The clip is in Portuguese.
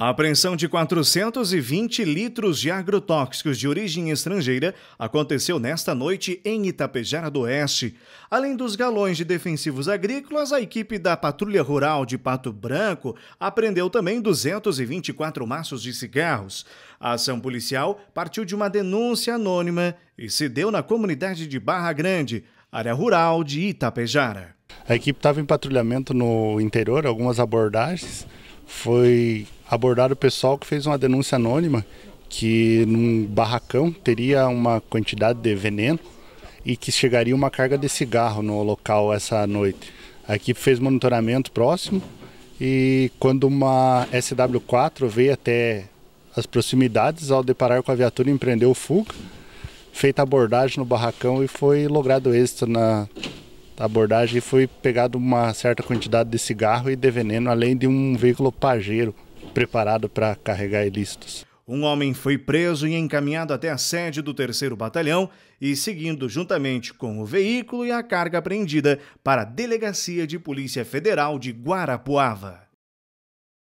A apreensão de 420 litros de agrotóxicos de origem estrangeira aconteceu nesta noite em Itapejara do Oeste. Além dos galões de defensivos agrícolas, a equipe da Patrulha Rural de Pato Branco apreendeu também 224 maços de cigarros. A ação policial partiu de uma denúncia anônima e se deu na comunidade de Barra Grande, área rural de Itapejara. A equipe estava em patrulhamento no interior, algumas abordagens foi abordado o pessoal que fez uma denúncia anônima que num barracão teria uma quantidade de veneno e que chegaria uma carga de cigarro no local essa noite. A equipe fez monitoramento próximo e quando uma SW4 veio até as proximidades, ao deparar com a viatura, empreendeu fuga, feita abordagem no barracão e foi logrado êxito na da abordagem foi pegado uma certa quantidade de cigarro e de veneno, além de um veículo pajeiro preparado para carregar ilícitos. Um homem foi preso e encaminhado até a sede do 3 Batalhão e seguindo juntamente com o veículo e a carga apreendida para a Delegacia de Polícia Federal de Guarapuava.